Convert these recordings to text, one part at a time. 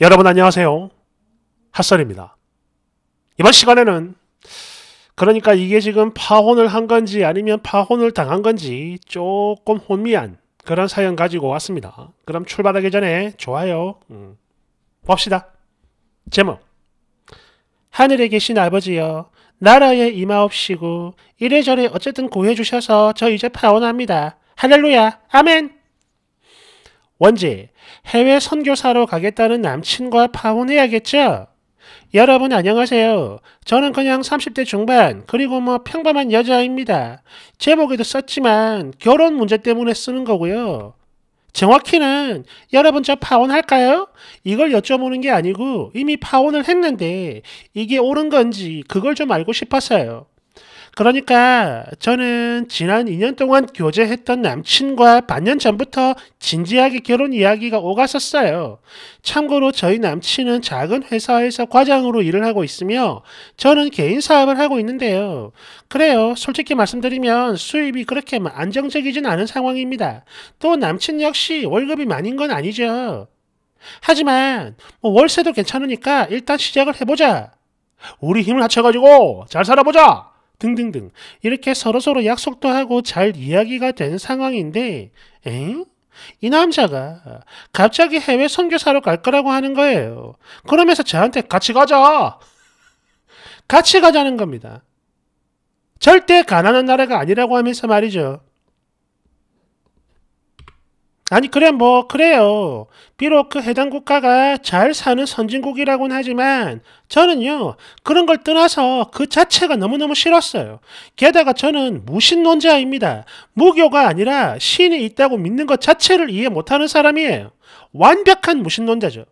여러분 안녕하세요. 핫설입니다. 이번 시간에는 그러니까 이게 지금 파혼을 한 건지 아니면 파혼을 당한 건지 조금 혼미한 그런 사연 가지고 왔습니다. 그럼 출발하기 전에 좋아요 음, 봅시다. 제목 하늘에 계신 아버지여 나라에 임하옵시고 이래저래 어쨌든 구해주셔서 저 이제 파혼합니다. 할렐루야 아멘 원지, 해외 선교사로 가겠다는 남친과 파혼해야겠죠? 여러분 안녕하세요. 저는 그냥 30대 중반 그리고 뭐 평범한 여자입니다. 제목에도 썼지만 결혼 문제 때문에 쓰는 거고요. 정확히는 여러분 저 파혼할까요? 이걸 여쭤보는 게 아니고 이미 파혼을 했는데 이게 옳은 건지 그걸 좀 알고 싶었어요. 그러니까 저는 지난 2년 동안 교제했던 남친과 반년 전부터 진지하게 결혼 이야기가 오갔었어요. 참고로 저희 남친은 작은 회사에서 과장으로 일을 하고 있으며 저는 개인 사업을 하고 있는데요. 그래요. 솔직히 말씀드리면 수입이 그렇게 안정적이진 않은 상황입니다. 또 남친 역시 월급이 많은 건 아니죠. 하지만 뭐 월세도 괜찮으니까 일단 시작을 해보자. 우리 힘을 합쳐가지고 잘 살아보자. 등등등 이렇게 서로서로 약속도 하고 잘 이야기가 된 상황인데 엥? 이 남자가 갑자기 해외 선교사로 갈 거라고 하는 거예요. 그러면서 저한테 같이 가자! 같이 가자는 겁니다. 절대 가난한 나라가 아니라고 하면서 말이죠. 아니 그래 뭐 그래요. 비록 그 해당 국가가 잘 사는 선진국이라곤 하지만 저는요 그런 걸 떠나서 그 자체가 너무너무 싫었어요. 게다가 저는 무신론자입니다. 무교가 아니라 신이 있다고 믿는 것 자체를 이해 못하는 사람이에요. 완벽한 무신론자죠.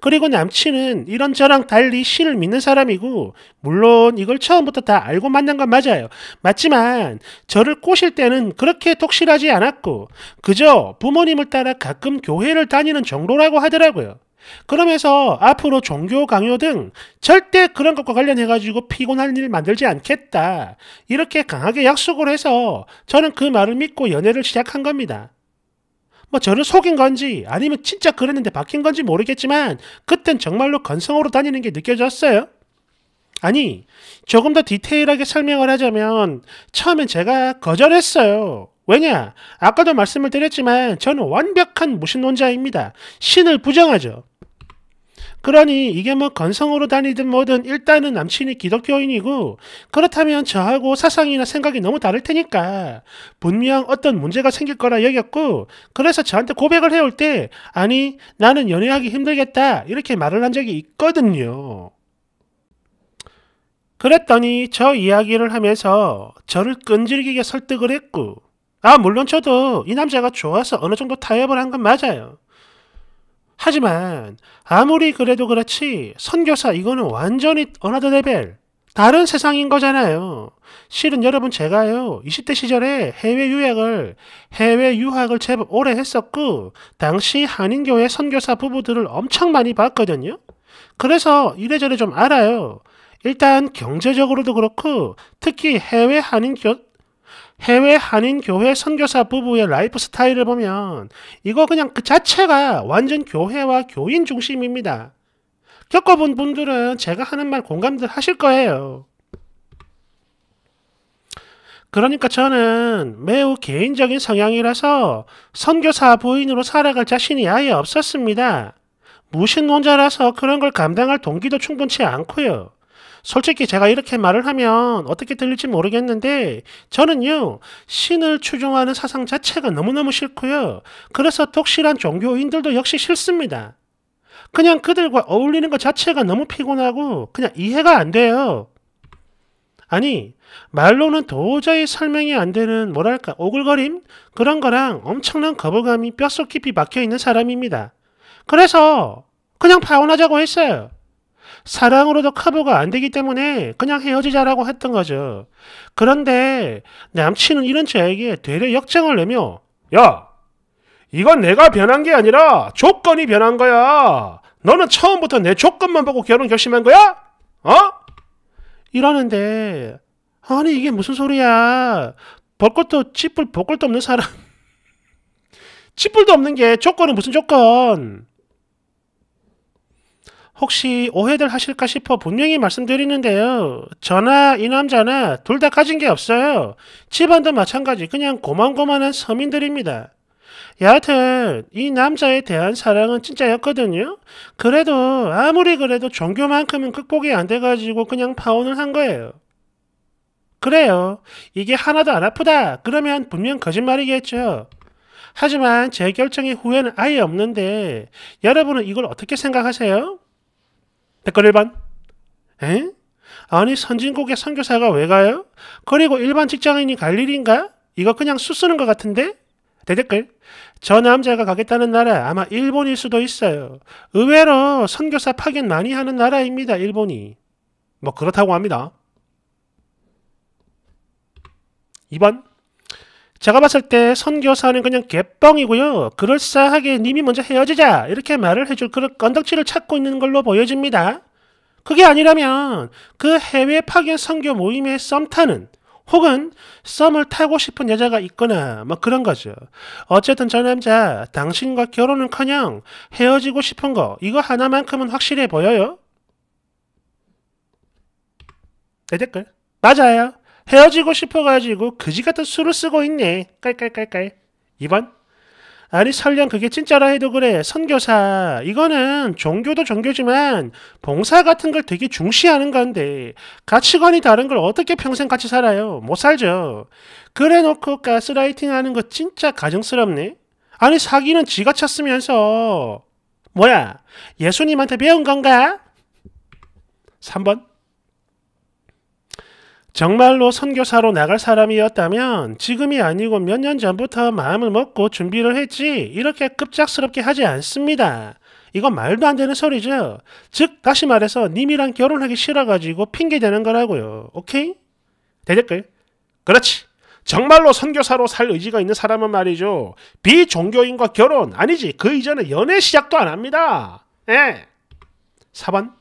그리고 남친은 이런저랑 달리 신을 믿는 사람이고 물론 이걸 처음부터 다 알고 만난 건 맞아요. 맞지만 저를 꼬실 때는 그렇게 독실하지 않았고 그저 부모님을 따라 가끔 교회를 다니는 정도라고 하더라고요. 그러면서 앞으로 종교 강요 등 절대 그런 것과 관련해가지고 피곤한 일 만들지 않겠다. 이렇게 강하게 약속을 해서 저는 그 말을 믿고 연애를 시작한 겁니다. 뭐 저를 속인 건지 아니면 진짜 그랬는데 바뀐 건지 모르겠지만 그땐 정말로 건성으로 다니는 게 느껴졌어요. 아니, 조금 더 디테일하게 설명을 하자면 처음엔 제가 거절했어요. 왜냐? 아까도 말씀을 드렸지만 저는 완벽한 무신론자입니다. 신을 부정하죠. 그러니 이게 뭐 건성으로 다니든 뭐든 일단은 남친이 기독교인이고 그렇다면 저하고 사상이나 생각이 너무 다를 테니까 분명 어떤 문제가 생길 거라 여겼고 그래서 저한테 고백을 해올 때 아니 나는 연애하기 힘들겠다 이렇게 말을 한 적이 있거든요. 그랬더니 저 이야기를 하면서 저를 끈질기게 설득을 했고 아 물론 저도 이 남자가 좋아서 어느 정도 타협을 한 건 맞아요. 하지만 아무리 그래도 그렇지 선교사 이거는 완전히 어나더 레벨 다른 세상인 거잖아요. 실은 여러분 제가요 20대 시절에 해외 유학을 해외 유학을 제법 오래 했었고 당시 한인교회 선교사 부부들을 엄청 많이 봤거든요. 그래서 이래저래 좀 알아요. 일단 경제적으로도 그렇고 특히 해외 한인교 해외 한인 교회 선교사 부부의 라이프 스타일을 보면 이거 그냥 그 자체가 완전 교회와 교인 중심입니다. 겪어본 분들은 제가 하는 말 공감들 하실 거예요. 그러니까 저는 매우 개인적인 성향이라서 선교사 부인으로 살아갈 자신이 아예 없었습니다. 무신론자라서 그런 걸 감당할 동기도 충분치 않고요. 솔직히 제가 이렇게 말을 하면 어떻게 들릴지 모르겠는데 저는요 신을 추종하는 사상 자체가 너무너무 싫고요. 그래서 독실한 종교인들도 역시 싫습니다. 그냥 그들과 어울리는 것 자체가 너무 피곤하고 그냥 이해가 안 돼요. 아니, 말로는 도저히 설명이 안 되는 뭐랄까 오글거림? 그런 거랑 엄청난 거부감이 뼛속 깊이 박혀 있는 사람입니다. 그래서 그냥 파혼하자고 했어요. 사랑으로도 커버가 안 되기 때문에 그냥 헤어지자라고 했던 거죠. 그런데 남친은 이런 저에게 되려 역정을 내며 야! 이건 내가 변한 게 아니라 조건이 변한 거야. 너는 처음부터 내 조건만 보고 결혼 결심한 거야? 어? 이러는데 아니 이게 무슨 소리야. 벌 것도 찌뿔 볼 것도 없는 사람 찌뿔도 없는 게 조건은 무슨 조건 혹시 오해들 하실까 싶어 분명히 말씀드리는데요. 저나 이 남자나 둘 다 가진 게 없어요. 집안도 마찬가지 그냥 고만고만한 서민들입니다. 여하튼 이 남자에 대한 사랑은 진짜였거든요. 그래도 아무리 그래도 종교만큼은 극복이 안 돼가지고 그냥 파혼을 한 거예요. 그래요. 이게 하나도 안 아프다. 그러면 분명 거짓말이겠죠. 하지만 제 결정에 후회는 아예 없는데 여러분은 이걸 어떻게 생각하세요? 댓글 1번. 에? 아니 선진국의 선교사가 왜 가요? 그리고 일반 직장인이 갈 일인가? 이거 그냥 수쓰는 것 같은데? 대댓글. 저 남자가 가겠다는 나라 아마 일본일 수도 있어요. 의외로 선교사 파견 많이 하는 나라입니다. 일본이. 뭐 그렇다고 합니다. 2번. 제가 봤을 때 선교사는 그냥 개뻥이고요. 그럴싸하게 님이 먼저 헤어지자 이렇게 말을 해줄 그런 건덕지를 찾고 있는 걸로 보여집니다. 그게 아니라면 그 해외 파견 선교 모임에 썸 타는 혹은 썸을 타고 싶은 여자가 있거나 뭐 그런 거죠. 어쨌든 저 남자 당신과 결혼은커녕 헤어지고 싶은 거 이거 하나만큼은 확실해 보여요. 내 댓글 맞아요. 헤어지고 싶어가지고 그지같은 수를 쓰고 있네. 깔깔깔깔. 2번. 아니 설령 그게 진짜라 해도 그래. 선교사. 이거는 종교도 종교지만 봉사 같은 걸 되게 중시하는 건데 가치관이 다른 걸 어떻게 평생 같이 살아요? 못 살죠. 그래놓고 가스라이팅 하는 거 진짜 가정스럽네. 아니 사기는 지가 쳤으면서 뭐야 예수님한테 배운 건가? 3번 정말로 선교사로 나갈 사람이었다면 지금이 아니고 몇 년 전부터 마음을 먹고 준비를 했지 이렇게 급작스럽게 하지 않습니다. 이건 말도 안 되는 소리죠. 즉 다시 말해서 님이랑 결혼하기 싫어가지고 핑계대는 거라고요. 오케이? 대댓글. 그렇지. 정말로 선교사로 살 의지가 있는 사람은 말이죠. 비종교인과 결혼 아니지 그 이전에 연애 시작도 안 합니다. 예. 4번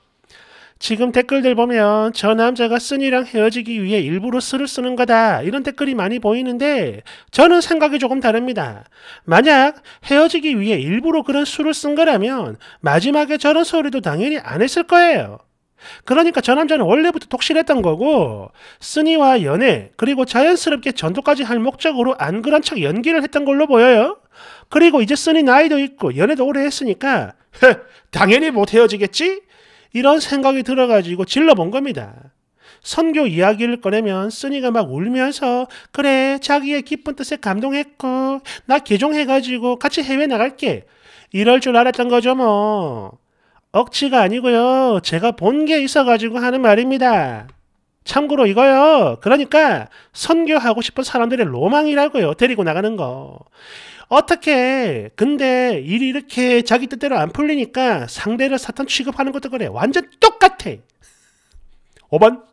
지금 댓글들 보면 저 남자가 쓴이랑 헤어지기 위해 일부러 쓰를 쓰는 거다 이런 댓글이 많이 보이는데 저는 생각이 조금 다릅니다. 만약 헤어지기 위해 일부러 그런 수를 쓴 거라면 마지막에 저런 소리도 당연히 안 했을 거예요. 그러니까 저 남자는 원래부터 독실했던 거고 쓰니와 연애 그리고 자연스럽게 전도까지 할 목적으로 안 그런 척 연기를 했던 걸로 보여요. 그리고 이제 쓰니 나이도 있고 연애도 오래 했으니까 당연히 못 헤어지겠지? 이런 생각이 들어가지고 질러본 겁니다. 선교 이야기를 꺼내면 쓰니가 막 울면서 그래 자기의 깊은 뜻에 감동했고 나 개종해가지고 같이 해외 나갈게 이럴 줄 알았던 거죠 뭐 억지가 아니고요 제가 본 게 있어가지고 하는 말입니다. 참고로 이거요. 그러니까 선교하고 싶은 사람들의 로망이라고요. 데리고 나가는 거. 어떻게 근데 일이 이렇게 자기 뜻대로 안 풀리니까 상대를 사탄 취급하는 것도 그래. 완전 똑같아. 5번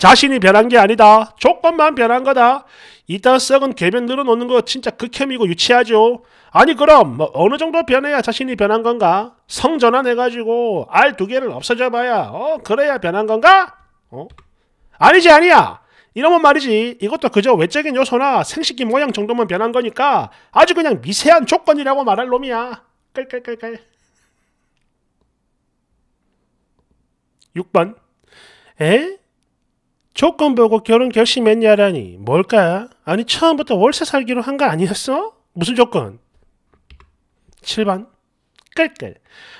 자신이 변한 게 아니다. 조건만 변한 거다. 이딴 썩은 개변 늘어놓는 거 진짜 극혐이고 유치하죠. 아니 그럼 뭐 어느 정도 변해야 자신이 변한 건가? 성전환해가지고 알 두 개를 없어져 봐야 어 그래야 변한 건가? 어? 아니지 아니야. 이러면 말이지 이것도 그저 외적인 요소나 생식기 모양 정도만 변한 거니까 아주 그냥 미세한 조건이라고 말할 놈이야. 깔깔깔깔. 6번 에? 조건 보고 결혼 결심했냐라니 뭘까? 아니 처음부터 월세 살기로 한 거 아니었어? 무슨 조건? 7번 끌끌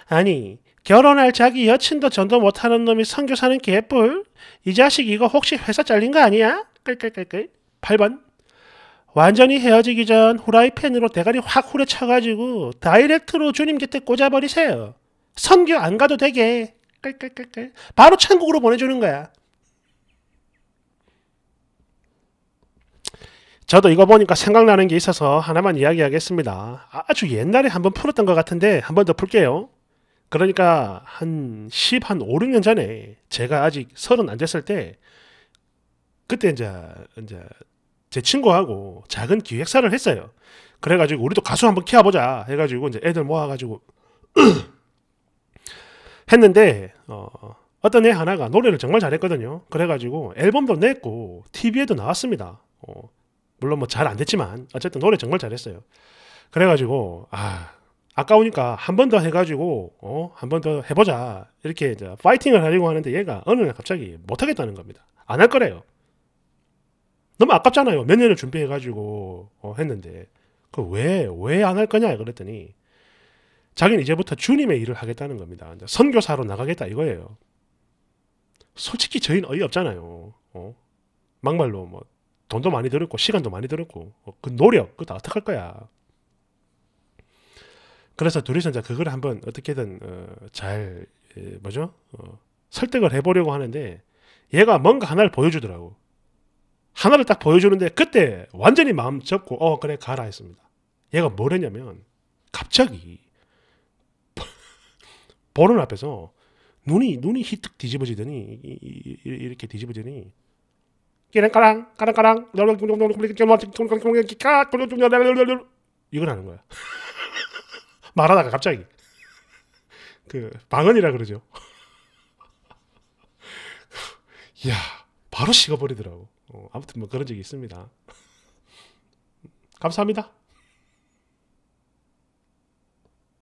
아니 결혼할 자기 여친도 전도 못하는 놈이 성교사는 개뿔 이 자식 이거 혹시 회사 잘린 거 아니야? 끌끌끌끌 8번 완전히 헤어지기 전 후라이팬으로 대가리 확 후려쳐가지고 다이렉트로 주님 곁에 꽂아버리세요 선교 안 가도 되게 끌끌끌끌 바로 천국으로 보내주는 거야 저도 이거 보니까 생각나는 게 있어서 하나만 이야기하겠습니다. 아주 옛날에 한번 풀었던 것 같은데 한번 더 풀게요. 그러니까 한 10, 한 5, 6년 전에 제가 아직 서른 안 됐을 때 그때 이제, 이제 제 친구하고 작은 기획사를 했어요. 그래가지고 우리도 가수 한번 키워보자 해가지고 이제 애들 모아가지고 했는데 어, 어떤 애 하나가 노래를 정말 잘했거든요. 그래가지고 앨범도 냈고 TV에도 나왔습니다. 어, 물론 뭐 잘 안 됐지만 어쨌든 노래 정말 잘했어요. 그래가지고 아 아까우니까 한 번 더 해가지고 어한 번 더 해보자 이렇게 이제 파이팅을 하려고 하는데 얘가 어느 날 갑자기 못하겠다는 겁니다. 안 할 거래요. 너무 아깝잖아요. 몇 년을 준비해가지고 어, 했는데 그왜왜 안 할 거냐 그랬더니 자기는 이제부터 주님의 일을 하겠다는 겁니다. 선교사로 나가겠다 이거예요. 솔직히 저희는 어이없잖아요. 어? 막말로 뭐 돈도 많이 들었고 시간도 많이 들었고 어, 그 노력 그거 다 어떡할 거야. 그래서 둘이서 이제 그걸 한번 어떻게든 어, 잘 예, 뭐죠 어, 설득을 해보려고 하는데 얘가 뭔가 하나를 보여주더라고. 하나를 딱 보여주는데 그때 완전히 마음 접고 어 그래 가라 했습니다. 얘가 뭘 했냐면 갑자기 보는 앞에서 눈이 눈이 히뜩 뒤집어지더니 이렇게 뒤집어지니 더 깨랑까랑 까랑까랑 이걸 하는 거야. 말하다가 갑자기 그 방언이라 그러죠. 이야 바로 식어버리더라고. 어, 아무튼 뭐 그런 적이 있습니다. 감사합니다.